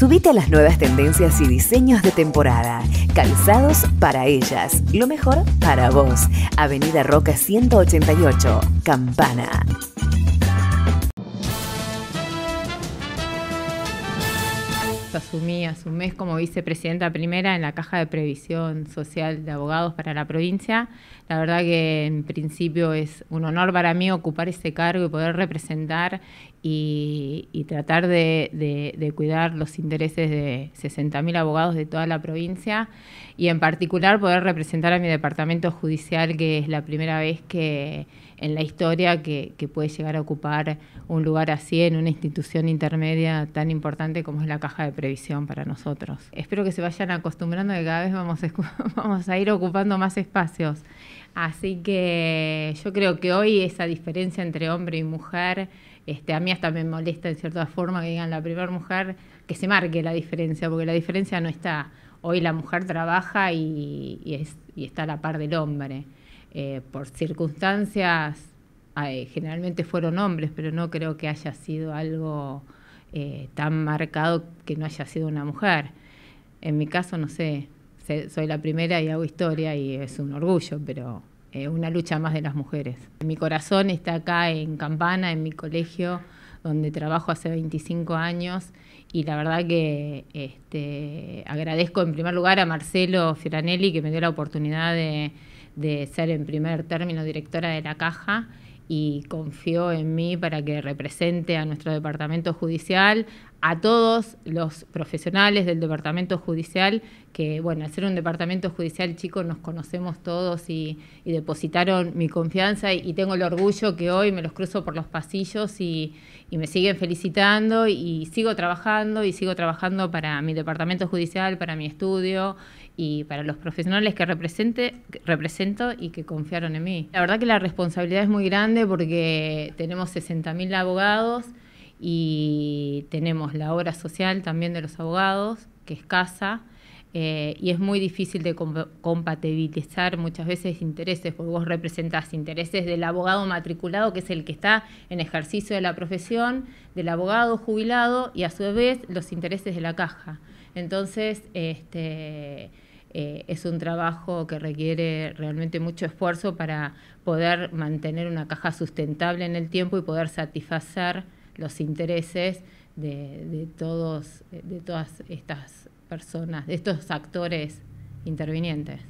Subite a las nuevas tendencias y diseños de temporada. Calzados para ellas. Lo mejor para vos. Avenida Roca 188, Campana. asumí hace un mes como vicepresidenta primera en la Caja de Previsión Social de Abogados para la provincia. La verdad que en principio es un honor para mí ocupar ese cargo y poder representar y, tratar de, cuidar los intereses de 60.000 abogados de toda la provincia y en particular poder representar a mi departamento judicial, que es la primera vez que en la historia que, puede llegar a ocupar un lugar así en una institución intermedia tan importante como es la Caja de Previsión previsión para nosotros. Espero que se vayan acostumbrando que cada vez vamos a, ir ocupando más espacios. Así que yo creo que hoy esa diferencia entre hombre y mujer, este, a mí hasta me molesta en cierta forma que digan la primera mujer, que se marque la diferencia, porque la diferencia no está. Hoy la mujer trabaja y, está a la par del hombre. Eh, por circunstancias, eh, generalmente fueron hombres, pero no creo que haya sido algo eh, tan marcado que no haya sido una mujer. En mi caso, no sé, soy la primera y hago historia y es un orgullo, pero es eh, una lucha más de las mujeres. Mi corazón está acá en Campana, en mi colegio, donde trabajo hace 25 años y la verdad que este, agradezco en primer lugar a Marcelo firanelli que me dio la oportunidad de, de ser en primer término directora de la caja y confió en mí para que represente a nuestro departamento judicial, a todos los profesionales del departamento judicial, que bueno, al ser un departamento judicial chico nos conocemos todos y, depositaron mi confianza y, tengo el orgullo que hoy me los cruzo por los pasillos y, me siguen felicitando y, sigo trabajando y sigo trabajando para mi departamento judicial, para mi estudio y para los profesionales que, represente, que represento y que confiaron en mí. La verdad que la responsabilidad es muy grande porque tenemos 60.000 abogados y tenemos la obra social también de los abogados, que es casa, eh, y es muy difícil de compatibilizar muchas veces intereses, porque vos representás intereses del abogado matriculado, que es el que está en ejercicio de la profesión, del abogado jubilado, y a su vez los intereses de la caja. Entonces, este, eh, es un trabajo que requiere realmente mucho esfuerzo para poder mantener una caja sustentable en el tiempo y poder satisfacer los intereses de, todos, de todas estas personas, de estos actores intervinientes.